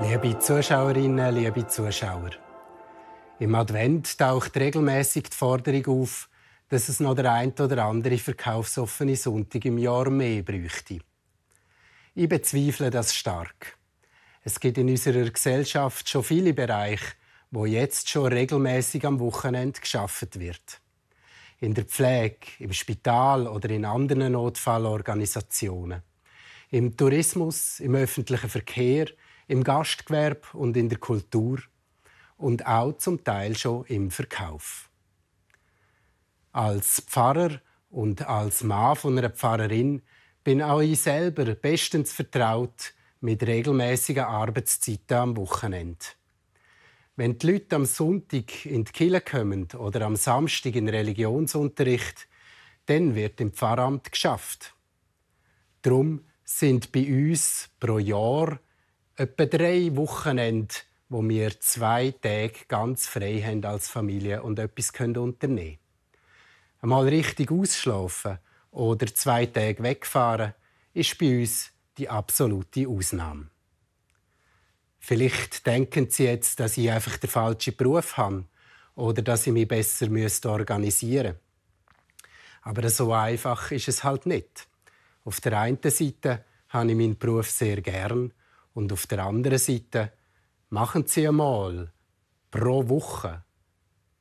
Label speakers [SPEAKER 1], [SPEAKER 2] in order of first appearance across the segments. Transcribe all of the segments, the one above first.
[SPEAKER 1] Liebe Zuschauerinnen, liebe Zuschauer. Im Advent taucht regelmäßig die Forderung auf, dass es noch der ein oder andere verkaufsoffene Sonntag im Jahr mehr bräuchte. Ich bezweifle das stark. Es gibt in unserer Gesellschaft schon viele Bereiche, wo jetzt schon regelmäßig am Wochenende geschafft wird. In der Pflege, im Spital oder in anderen Notfallorganisationen. Im Tourismus, im öffentlichen Verkehr – im Gastgewerbe und in der Kultur und auch zum Teil schon im Verkauf. Als Pfarrer und als Mann von einer Pfarrerin bin auch ich selber bestens vertraut mit regelmäßigen Arbeitszeiten am Wochenende. Wenn die Leute am Sonntag in die Kille kommen oder am Samstag in Religionsunterricht, dann wird im Pfarramt geschafft. Drum sind bei uns pro Jahr etwa drei Wochenende, wo wir zwei Tage ganz frei haben als Familie und etwas unternehmen können. Einmal richtig ausschlafen oder zwei Tage wegfahren ist bei uns die absolute Ausnahme. Vielleicht denken Sie jetzt, dass ich einfach den falschen Beruf habe oder dass ich mich besser organisieren müsste. Aber so einfach ist es halt nicht. Auf der einen Seite habe ich meinen Beruf sehr gern und auf der anderen Seite machen Sie einmal pro Woche,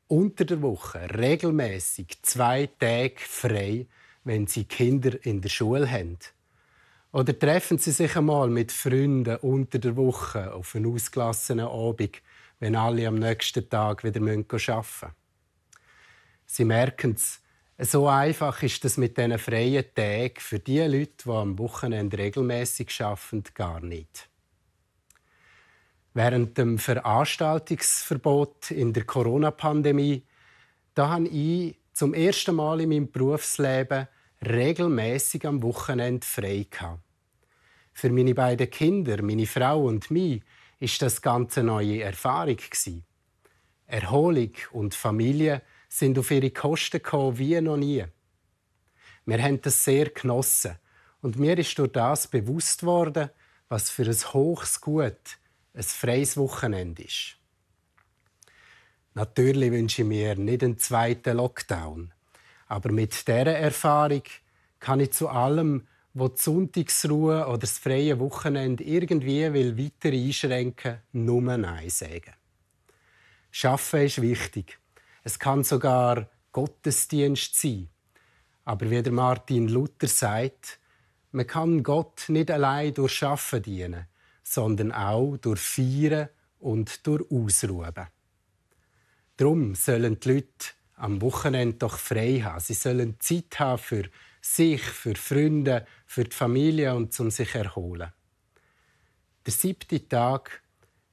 [SPEAKER 1] unter der Woche, regelmäßig zwei Tage frei, wenn Sie Kinder in der Schule haben. Oder treffen Sie sich einmal mit Freunden unter der Woche auf einen ausgelassenen Abend, wenn alle am nächsten Tag wieder arbeiten müssen. Sie merken es, so einfach ist das mit diesen freien Tagen für die Leute, die am Wochenende regelmäßig arbeiten, gar nicht während dem Veranstaltungsverbot in der Corona-Pandemie, da habe ich zum ersten Mal in meinem Berufsleben regelmäßig am Wochenende frei gehabt. Für meine beiden Kinder, meine Frau und mich, ist das ganze neue Erfahrung Erholung und Familie sind auf ihre Kosten gekommen wie noch nie. Wir haben das sehr genossen und mir ist durch das bewusst worden, was für ein hohes Gut ein freies Wochenende ist. Natürlich wünsche ich mir nicht einen zweiten Lockdown. Aber mit dieser Erfahrung kann ich zu allem, was die Sonntagsruhe oder das freie Wochenende irgendwie will weiter einschränken will, nur Nein sagen. Schaffen ist wichtig. Es kann sogar Gottesdienst sein. Aber wie der Martin Luther sagt, man kann Gott nicht allein durch Schaffen dienen sondern auch durch Feiern und durch Ausruhen. Darum sollen die Leute am Wochenende doch frei haben. Sie sollen Zeit haben für sich, für Freunde, für die Familie und zum sich erholen. Der siebte Tag,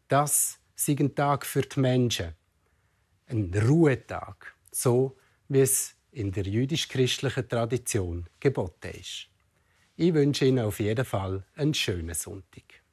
[SPEAKER 1] das ist ein Tag für die Menschen. Ein Ruhetag, so wie es in der jüdisch-christlichen Tradition geboten ist. Ich wünsche Ihnen auf jeden Fall einen schönen Sonntag.